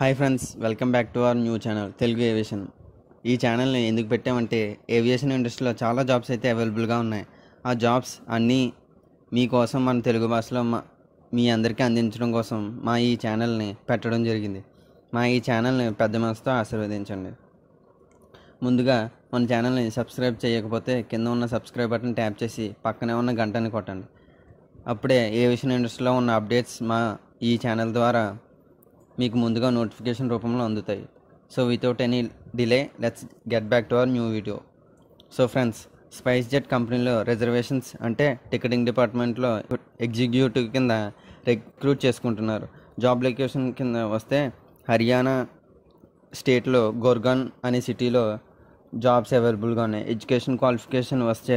hi friends welcome back to our new channel Telugu aviation ఈ ఛానల్ని ఎందుకు పెట్టామంటే ఏవియేషన్ ఇండస్ట్రీలో చాలా జాబ్స్ అయితే అవైలబుల్గా ఉన్నాయి ఆ జాబ్స్ అన్నీ మీకోసం మన తెలుగు భాషలో మీ అందరికీ అందించడం కోసం మా ఈ ఛానల్ని పెట్టడం జరిగింది మా ఈ ఛానల్ని పెద్ద మనసుతో ఆశీర్వదించండి ముందుగా మన ఛానల్ని సబ్స్క్రైబ్ చేయకపోతే కింద ఉన్న సబ్స్క్రైబ్ బటన్ ట్యాప్ చేసి పక్కనే ఉన్న గంటని కొట్టండి అప్పుడే ఏవియేషన్ ఇండస్ట్రీలో ఉన్న అప్డేట్స్ మా ఈ ఛానల్ ద్వారా మీకు ముందుగా నోటిఫికేషన్ రూపంలో అందుతాయి so without any delay let's get back to our new video so friends SpiceJet కంపెనీలో రిజర్వేషన్స్ అంటే టికెటింగ్ డిపార్ట్మెంట్లో ఎగ్జిక్యూటివ్ కింద రిక్రూట్ చేసుకుంటున్నారు జాబ్ లొకేషన్ కింద వస్తే హర్యానా స్టేట్లో గోర్గాన్ అనే సిటీలో జాబ్స్ అవైలబుల్గా ఉన్నాయి ఎడ్యుకేషన్ క్వాలిఫికేషన్ వస్తే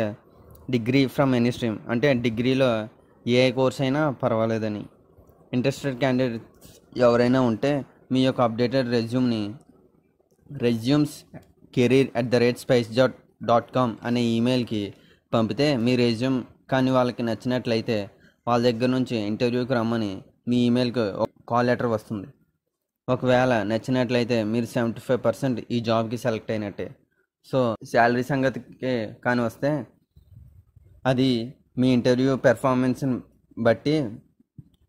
డిగ్రీ ఫ్రమ్ ఎనీ స్ట్రీమ్ అంటే డిగ్రీలో ఏ కోర్స్ అయినా పర్వాలేదని ఇంట్రెస్టెడ్ క్యాండిడేట్స్ ఎవరైనా ఉంటే మీ యొక్క అప్డేటెడ్ రెజ్యూమ్ని resumes career at the rate spice dot dot com అనే ఈమెయిల్కి పంపితే మీ రెజ్యూమ్ కానీ వాళ్ళకి నచ్చినట్లయితే వాళ్ళ దగ్గర నుంచి ఇంటర్వ్యూకి రమ్మని మీ ఈమెయిల్కి కాల్ లెటర్ వస్తుంది ఒకవేళ నచ్చినట్లయితే మీరు సెవెంటీ ఫైవ్ పర్సెంట్ ఈ జాబ్కి సెలెక్ట్ అయినట్టే సో శాలరీ సంగతికి కానీ వస్తే అది మీ ఇంటర్వ్యూ పెర్ఫార్మెన్స్ని బట్టి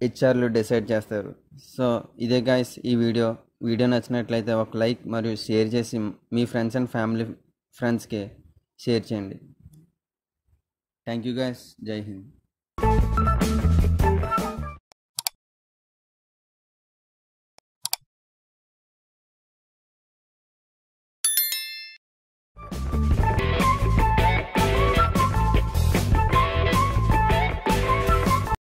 హెచ్ఆర్లు డిసైడ్ చేస్తారు సో ఇదే గాయస్ ఈ వీడియో వీడియో నచ్చినట్లయితే ఒక లైక్ మరియు షేర్ చేసి మీ ఫ్రెండ్స్ అండ్ ఫ్యామిలీ ఫ్రెండ్స్కి షేర్ చేయండి థ్యాంక్ యూ గాయస్ జై హింద్